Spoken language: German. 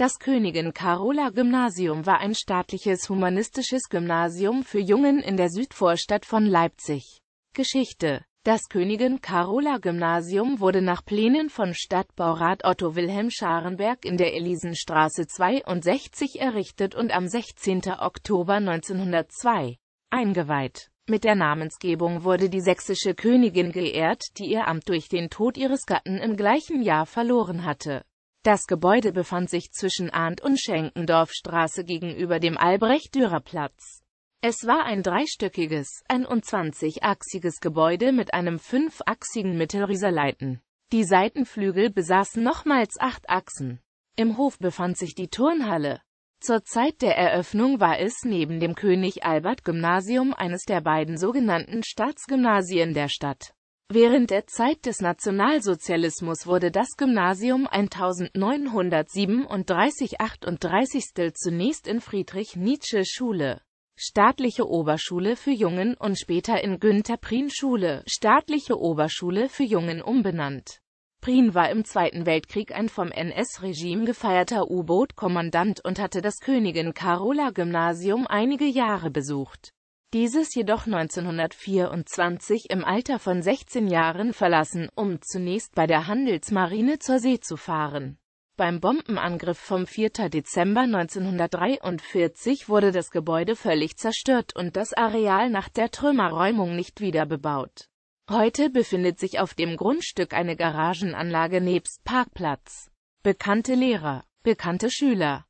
Das Königin-Carola-Gymnasium war ein staatliches humanistisches Gymnasium für Jungen in der Südvorstadt von Leipzig. Geschichte Das Königin-Carola-Gymnasium wurde nach Plänen von Stadtbaurat Otto Wilhelm Scharenberg in der Elisenstraße 62 errichtet und am 16. Oktober 1902 eingeweiht. Mit der Namensgebung wurde die sächsische Königin geehrt, die ihr Amt durch den Tod ihres Gatten im gleichen Jahr verloren hatte das Gebäude befand sich zwischen Arndt- und Schenkendorfstraße gegenüber dem Albrecht-Dürer-Platz. Es war ein dreistöckiges, 21-achsiges Gebäude mit einem fünfachsigen Mittelrieserleiten. Die Seitenflügel besaßen nochmals acht Achsen. Im Hof befand sich die Turnhalle. Zur Zeit der Eröffnung war es neben dem König-Albert-Gymnasium eines der beiden sogenannten Staatsgymnasien der Stadt. Während der Zeit des Nationalsozialismus wurde das Gymnasium 1937-38 zunächst in Friedrich-Nietzsche-Schule, staatliche Oberschule für Jungen und später in Günter-Prien-Schule, staatliche Oberschule für Jungen umbenannt. Prien war im Zweiten Weltkrieg ein vom NS-Regime gefeierter U-Boot-Kommandant und hatte das Königin-Carola-Gymnasium einige Jahre besucht dieses jedoch 1924 im Alter von 16 Jahren verlassen, um zunächst bei der Handelsmarine zur See zu fahren. Beim Bombenangriff vom 4. Dezember 1943 wurde das Gebäude völlig zerstört und das Areal nach der Trümmerräumung nicht wieder bebaut. Heute befindet sich auf dem Grundstück eine Garagenanlage nebst Parkplatz. Bekannte Lehrer, bekannte Schüler